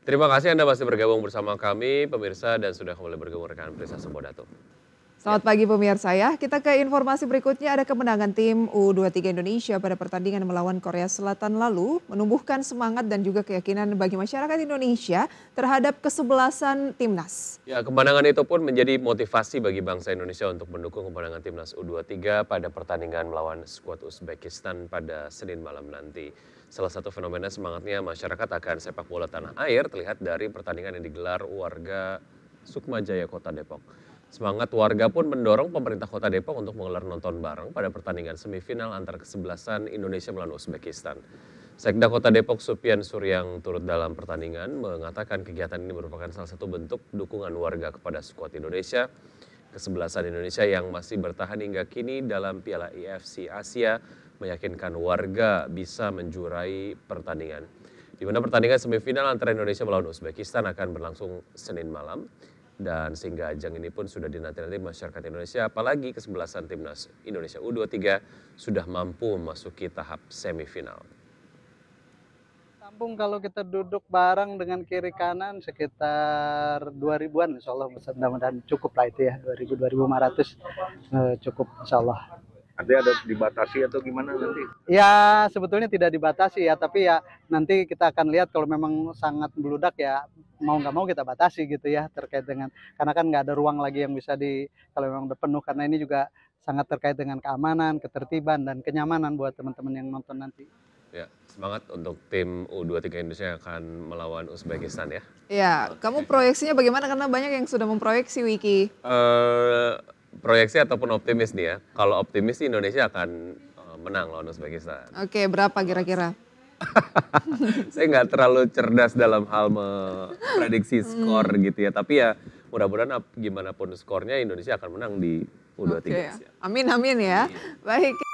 Terima kasih Anda masih bergabung bersama kami, pemirsa, dan sudah kembali bergabung rekan Prisa Sumbodato. Selamat ya. pagi pemirsa ya. Kita ke informasi berikutnya ada kemenangan tim U23 Indonesia pada pertandingan melawan Korea Selatan lalu menumbuhkan semangat dan juga keyakinan bagi masyarakat Indonesia terhadap kesebelasan timnas. Ya, kemenangan itu pun menjadi motivasi bagi bangsa Indonesia untuk mendukung kemenangan timnas U23 pada pertandingan melawan skuad Uzbekistan pada Senin malam nanti. Salah satu fenomena semangatnya masyarakat akan sepak bola tanah air terlihat dari pertandingan yang digelar warga Sukma Jaya Kota Depok. Semangat warga pun mendorong pemerintah kota Depok untuk menggelar nonton bareng pada pertandingan semifinal antara kesebelasan Indonesia melawan Uzbekistan. Sekda Kota Depok Supian Suryang turut dalam pertandingan mengatakan kegiatan ini merupakan salah satu bentuk dukungan warga kepada skuad Indonesia kesebelasan Indonesia yang masih bertahan hingga kini dalam Piala IFC Asia meyakinkan warga bisa menjurai pertandingan. Di mana pertandingan semifinal antara Indonesia melawan Uzbekistan akan berlangsung Senin malam dan sehingga ajang ini pun sudah dinanti-nanti masyarakat Indonesia apalagi kesebelasan timnas Indonesia U23 sudah mampu memasuki tahap semifinal. Kampung kalau kita duduk bareng dengan kiri kanan sekitar 2000-an Insyaallah mudah-mudahan cukup lah itu ya 2000-2500 eh, cukup Insyaallah. Artinya ada dibatasi atau gimana nanti? Ya sebetulnya tidak dibatasi ya, tapi ya nanti kita akan lihat kalau memang sangat meludak ya mau nggak mau kita batasi gitu ya terkait dengan karena kan nggak ada ruang lagi yang bisa di kalau memang udah penuh karena ini juga sangat terkait dengan keamanan, ketertiban dan kenyamanan buat teman-teman yang nonton nanti. Ya, semangat untuk tim U23 Indonesia yang akan melawan Uzbekistan ya. Ya, kamu proyeksinya bagaimana karena banyak yang sudah memproyeksi Wiki. uh, proyeksi ataupun optimis nih ya. Kalau optimis sih Indonesia akan eh, menang lawan Uzbekistan. Oke, berapa kira-kira? saya nggak terlalu cerdas dalam hal memprediksi hmm. skor hmm. gitu ya. Tapi ya mudah-mudahan gimana pun skornya Indonesia akan menang di U23. Okay. Ya. Amin amin ya. Amin. Iya. Baik.